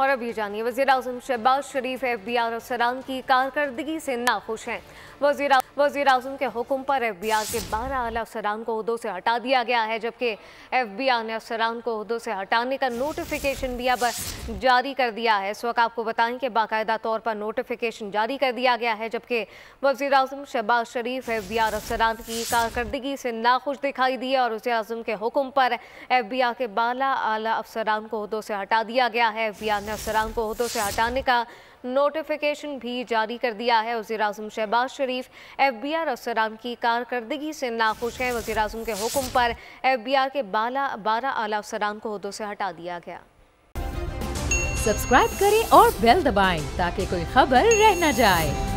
और अभी जानिए वजी अजम Shahbaz Sharif F B R अफसरान की कारकर्दगी से नाखुश हैं वजी वजी अजम के हुक्म पर एफ बी आर के बारह अला अफसरान को उहदों से हटा दिया गया है जबकि एफ बी आर ने अफसरान को उहदों से हटाने का नोटिफिकेशन भी अब जारी कर दिया है इस वक्त आपको बताएं कि बाकायदा तौर पर नोटिफिकेशन जारी कर दिया गया है जबकि वजी अजम Shahbaz Sharif F B R अफसरान की कारकर्दगी से नाखुश दिखाई दी है और वजी अजम के हुक्म पर एफ बी आर के बारह अला अफसरान को उहदों से हटा दिया गया है एफ बी आर अफसरान को अहदों से हटाने का नोटिफिकेशन भी जारी कर दिया है वजी अजम Shahbaz Sharif F B R अफसरान की कारकर्दगी से नाखुश हैं वजी अजम के हुक्म पर एफ बी आर के बाला बारह आला अफसरान को अहदों से हटा दिया गया सब्सक्राइब करें और बेल दबाएं ताकि कोई खबर रह न जाए